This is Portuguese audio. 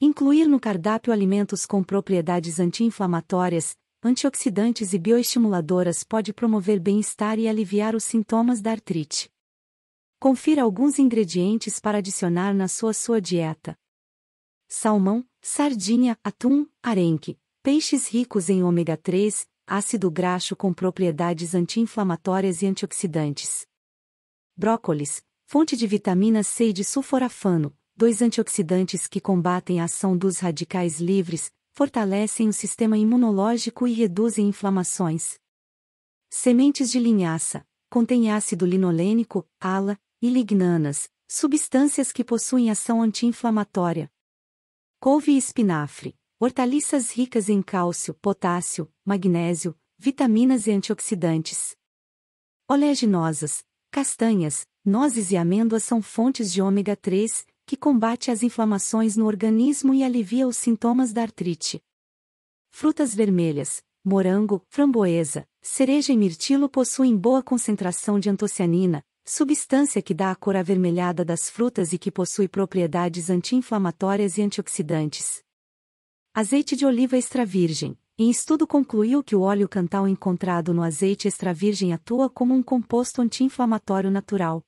Incluir no cardápio alimentos com propriedades anti-inflamatórias, antioxidantes e bioestimuladoras pode promover bem-estar e aliviar os sintomas da artrite. Confira alguns ingredientes para adicionar na sua sua dieta. Salmão, sardinha, atum, arenque, peixes ricos em ômega 3, ácido graxo com propriedades anti-inflamatórias e antioxidantes. Brócolis, fonte de vitamina C e de sulforafano, dois antioxidantes que combatem a ação dos radicais livres, fortalecem o sistema imunológico e reduzem inflamações. Sementes de linhaça contêm ácido linolênico, ALA, e lignanas, substâncias que possuem ação anti-inflamatória. Couve e espinafre, hortaliças ricas em cálcio, potássio, magnésio, vitaminas e antioxidantes. Oleaginosas, castanhas, nozes e amêndoas são fontes de ômega 3, que combate as inflamações no organismo e alivia os sintomas da artrite. Frutas vermelhas, morango, framboesa, cereja e mirtilo possuem boa concentração de antocianina, substância que dá a cor avermelhada das frutas e que possui propriedades anti-inflamatórias e antioxidantes. Azeite de oliva extra virgem. Em estudo concluiu que o óleo cantal encontrado no azeite extra virgem atua como um composto anti-inflamatório natural,